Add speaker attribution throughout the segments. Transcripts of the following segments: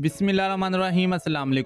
Speaker 1: बिस्मिल्लाम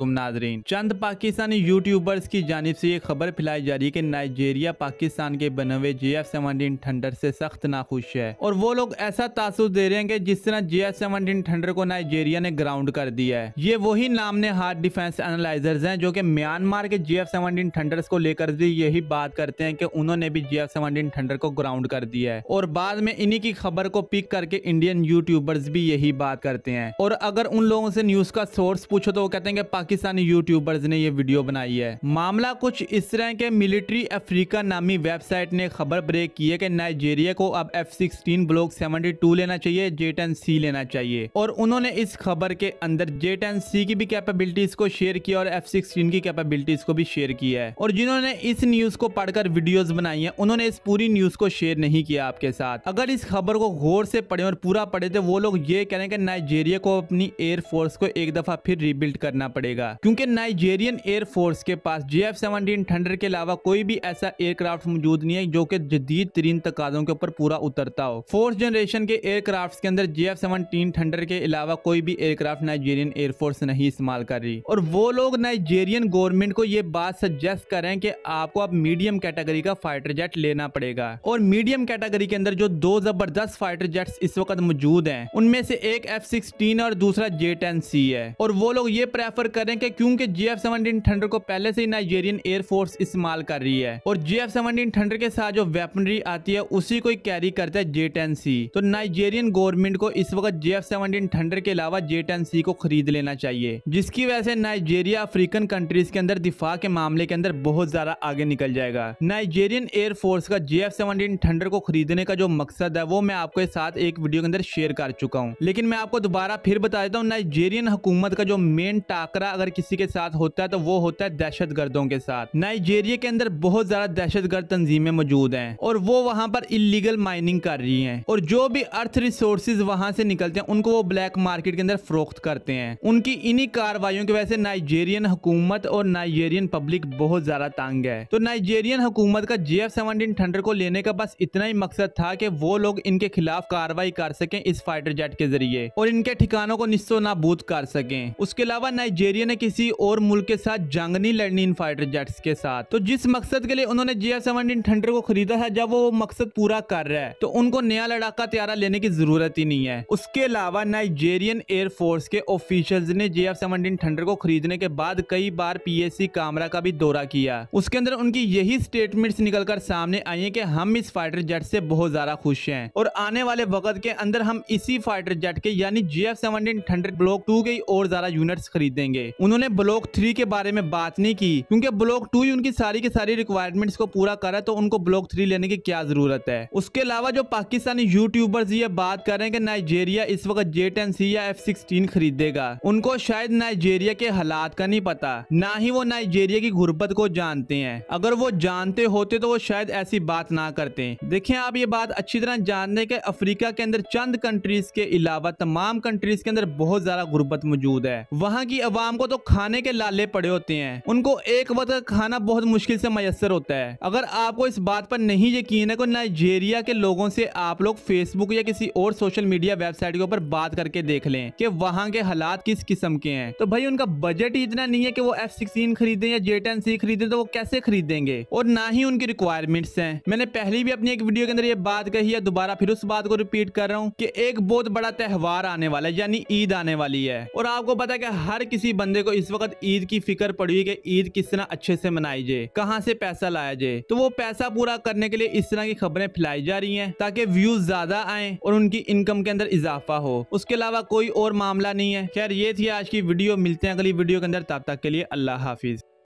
Speaker 1: नाजरीन चंद पाकिस्तानी यूट्यूबर्स की जानब से ये खबर फैलाई जा रही है कि नाइजेरिया पाकिस्तान के बने हुए जे एफ सेवनटीन थंडर से सख्त नाखुश है और वो लोग ऐसा तासुर दे रहे हैं कि जिस तरह जे एफ सेवनटीन थंडर को नाइजेरिया ने ग्राउंड कर दिया है ये वही नामने हार्ड डिफेंस एनालाइजर है जो की म्यांमार के जे एफ सेवनटीन थंडर को लेकर भी यही बात करते हैं कि उन्होंने भी जे एफ सेवनटीन थंडर को ग्राउंड कर दिया है और बाद में इन्हीं की खबर को पिक करके इंडियन यूट्यूबर्स भी यही बात करते हैं और अगर उन लोगों से न्यूज का सोर्स पूछो तो वो कहते हैं कि पाकिस्तानी यूट्यूबर्स ने ये वीडियो बनाई है मामला कुछ इस तरह के मिलिट्री अफ्रीका नामी वेबसाइट ने खबर ब्रेक की है कि नाइजीरिया को अब F sixteen block seventy two लेना चाहिए जे एंड सी लेना चाहिए और उन्होंने इस खबर के अंदर जे एंड सी की भी कैपेबिलिटीज को शेयर किया और एफ सिक्सटीन की कैपेबिलिटीज को भी शेयर किया है और जिन्होंने इस न्यूज को पढ़कर वीडियोज बनाई है उन्होंने इस पूरी न्यूज को शेयर नहीं किया आपके साथ अगर इस खबर को गौर से पढ़े और पूरा पढ़े तो वो लोग ये कह रहे हैं कि नाइजीरिया को अपनी एयरफोर्स को एक दफा फिर रिबिल्ड करना पड़ेगा क्योंकि नाइजेरियन एयरफोर्स के पास जे एफ सेवनटीन थंडर के अलावा कोई भी ऐसा एयरक्राफ्ट मौजूद नहीं है जो कि जदीद तरीन तकाजों के ऊपर पूरा उतरता हो फोर्थ जनरेशन के एयरक्राफ्ट के अंदर जे एफ सेवनटीन थंडर के अलावा कोई भी एयरक्राफ्ट नाइजेरियन एयरफोर्स नहीं इस्तेमाल कर रही और वो लोग नाइजेरियन गवर्नमेंट को ये बात सजेस्ट करें कि आपको अब मीडियम कैटेगरी का फाइटर जेट लेना पड़ेगा और मीडियम कैटेगरी के अंदर जो दो जबरदस्त फाइटर जेट्स इस वक्त मौजूद हैं उनमें से एक एफ सिक्सटीन और दूसरा जे टेन सी सी है और वो लोग ये प्रेफर करें कि क्योंकि जी एफ सेवनटीन थंडर को पहले से ही नाइजेरियन एयरफोर्स इस्तेमाल कर रही है और जी एफ सेवनटीन थंडर के साथ जो वेपनरी आती है उसी को कैरी करता है जे टेन सी तो नाइजेरियन गवर्नमेंट को इस वक्त जे एफ सेवनटीन थंडर के अलावा जे टेन सी को खरीद लेना चाहिए जिसकी वजह से नाइजेरिया अफ्रीकन कंट्रीज के अंदर दिफा के मामले के अंदर बहुत ज्यादा आगे निकल जाएगा नाइजेरियन एयरफोर्स का जे एफ सेवनटीन थंडर को खरीदने का जो मकसद है वो मैं आपको साथ एक वीडियो के अंदर शेयर कर चुका हूँ लेकिन मैं आपको दोबारा फिर बता देता हूँ नाइजेरियन नाइजीरियन हुकूमत का जो मेन टाकरा अगर किसी के साथ होता है तो वो होता है दहशत गर्दों के साथ नाइजेरिया के अंदर बहुत ज्यादा दहशत गर्द तंजीमें मौजूद हैं और वो वहाँ पर इलीगल माइनिंग कर रही है और जो भी अर्थ रिसोर्सेज वहाँ से निकलते हैं उनको वो ब्लैक मार्केट के अंदर फरोख्त करते हैं उनकी इन्हीं कार्रवाइयों की वजह से नाइजेरियन हुकूमत और नाइजेरियन पब्लिक बहुत ज्यादा तंग है तो नाइजेरियन हुकूमत का जे एफ सेवनटीन थंडर को लेने का बस इतना ही मकसद था कि वो लोग इनके खिलाफ कार्रवाई कर सकें इस फाइटर जेट के जरिए और इनके ठिकानों को निस्तो नाबूद कर कर सकें उसके अलावा नाइजेरिया ने किसी और मुल्क के साथ जंग नहीं लड़नी इन फाइटर जेट्स के साथ तो जिस मकसद के लिए उन्होंने जी आर सेवनटीन थंडर को खरीदा है जब वो मकसद पूरा कर रहा है तो उनको नया लड़ाका त्यारा लेने की जरूरत ही नहीं है उसके अलावा नाइजेरियन एयरफोर्स के ऑफिशियल ने जे एफ सेवनटीन थंडर को खरीदने के बाद कई बार पी कामरा का भी दौरा किया उसके अंदर उनकी यही स्टेटमेंट निकल सामने आई है की हम इस फाइटर जेट से बहुत ज्यादा खुश है और आने वाले वक्त के अंदर हम इसी फाइटर जेट के यानी J F seventeen thunder block two गई और ज्यादा यूनिट्स खरीदेंगे उन्होंने ब्लॉक थ्री के बारे में बात नहीं की क्योंकि ब्लॉक टू ही उनकी सारी की सारी रिक्वायरमेंट्स को पूरा करा तो उनको ब्लॉक थ्री लेने की क्या जरूरत है उसके अलावा जो पाकिस्तानी यूट्यूबर्स ये बात करें कि नाइजेरिया इस वक्त जे टेन सी या एफ सिक्सटीन खरीदेगा उनको शायद नाइजेरिया के हालात का नहीं पता ना ही वो नाइजेरिया की गुर्बत को जानते हैं अगर वो जानते होते तो वो शायद ऐसी बात ना करते देखें आप ये बात अच्छी तरह जान लें अफ्रीका के अंदर चंद कंट्रीज के अलावा तमाम कंट्रीज के अंदर बहुत ज्यादा गुर्बत ताकत मौजूद है वहाँ की आवाम को तो खाने के लाले पड़े होते हैं उनको एक वक्त का खाना बहुत मुश्किल से मैसर होता है अगर आपको इस बात पर नहीं यकीन है तो नाइजेरिया के लोगों से आप लोग फेसबुक या किसी और सोशल मीडिया वेबसाइट के ऊपर बात करके देख लें कि वहाँ के हालात किस किस्म के हैं तो भाई उनका बजट ही इतना नहीं है कि वो एफ सिक्सटीन खरीदे या जे टेन सी खरीदे तो वो कैसे खरीदेंगे और ना ही उनकी रिक्वायरमेंट्स हैं मैंने पहले भी अपनी एक वीडियो के अंदर ये बात कही है दोबारा फिर उस बात को रिपीट कर रहा हूँ कि एक बहुत बड़ा त्यौहार आने वाला है यानी ईद आने वाली है है और आपको पता है कि हर किसी बंदे को इस वक्त ईद की फिक्र पड़ी हुई कि ईद किस तरह अच्छे से मनाई जाए कहाँ से पैसा लाया जाए तो वो पैसा पूरा करने के लिए इस तरह की खबरें फैलाई जा रही है ताकि व्यूज ज्यादा आए और उनकी इनकम के अंदर इजाफा हो उसके अलावा कोई और मामला नहीं है खैर ये थी आज की वीडियो मिलते हैं अगली वीडियो के अंदर तब तक के लिए अल्लाह हाफिज